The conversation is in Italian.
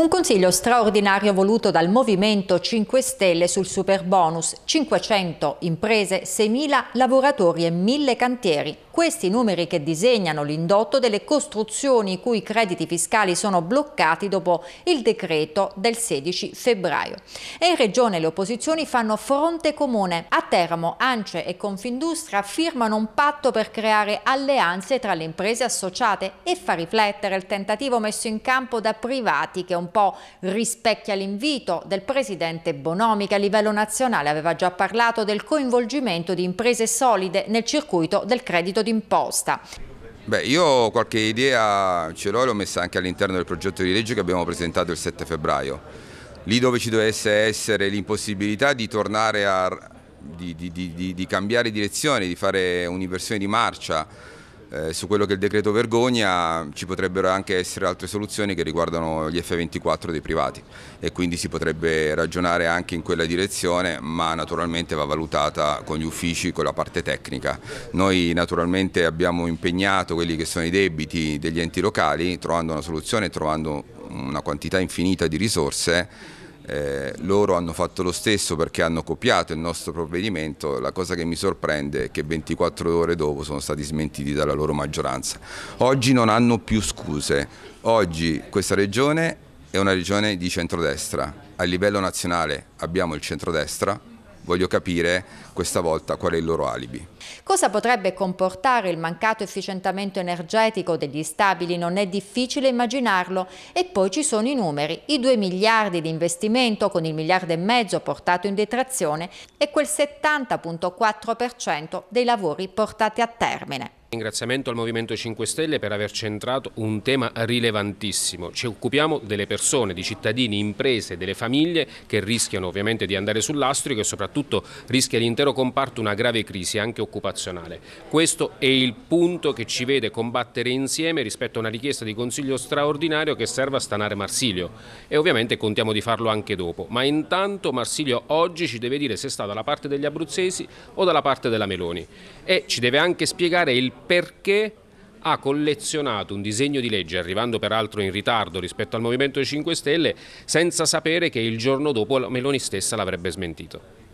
Un consiglio straordinario voluto dal Movimento 5 Stelle sul super bonus. 500 imprese, 6.000 lavoratori e 1.000 cantieri. Questi numeri che disegnano l'indotto delle costruzioni i cui crediti fiscali sono bloccati dopo il decreto del 16 febbraio. E in regione le opposizioni fanno fronte comune. A Teramo, Ance e Confindustria firmano un patto per creare alleanze tra le imprese associate e fa riflettere il tentativo messo in campo da privati che un po' rispecchia l'invito del presidente Bonomi che a livello nazionale aveva già parlato del coinvolgimento di imprese solide nel circuito del credito d'imposta. Beh, io qualche idea ce l'ho e l'ho messa anche all'interno del progetto di legge che abbiamo presentato il 7 febbraio. Lì dove ci dovesse essere l'impossibilità di tornare a di, di, di, di cambiare direzione, di fare un'inversione di marcia eh, su quello che è il decreto vergogna ci potrebbero anche essere altre soluzioni che riguardano gli F24 dei privati e quindi si potrebbe ragionare anche in quella direzione ma naturalmente va valutata con gli uffici, con la parte tecnica. Noi naturalmente abbiamo impegnato quelli che sono i debiti degli enti locali trovando una soluzione, trovando una quantità infinita di risorse eh, loro hanno fatto lo stesso perché hanno copiato il nostro provvedimento, la cosa che mi sorprende è che 24 ore dopo sono stati smentiti dalla loro maggioranza. Oggi non hanno più scuse, oggi questa regione è una regione di centrodestra, a livello nazionale abbiamo il centrodestra, Voglio capire questa volta qual è il loro alibi. Cosa potrebbe comportare il mancato efficientamento energetico degli stabili? Non è difficile immaginarlo. E poi ci sono i numeri, i 2 miliardi di investimento con il miliardo e mezzo portato in detrazione e quel 70.4% dei lavori portati a termine. Ringraziamento al Movimento 5 Stelle per aver centrato un tema rilevantissimo. Ci occupiamo delle persone, di cittadini, imprese, delle famiglie che rischiano ovviamente di andare sull'astrico e soprattutto rischia l'intero comparto una grave crisi anche occupazionale. Questo è il punto che ci vede combattere insieme rispetto a una richiesta di consiglio straordinario che serva a stanare Marsilio e ovviamente contiamo di farlo anche dopo. Ma intanto Marsilio oggi ci deve dire se sta dalla parte degli abruzzesi o dalla parte della Meloni e ci deve anche spiegare il perché ha collezionato un disegno di legge, arrivando peraltro in ritardo rispetto al Movimento 5 Stelle, senza sapere che il giorno dopo Meloni stessa l'avrebbe smentito.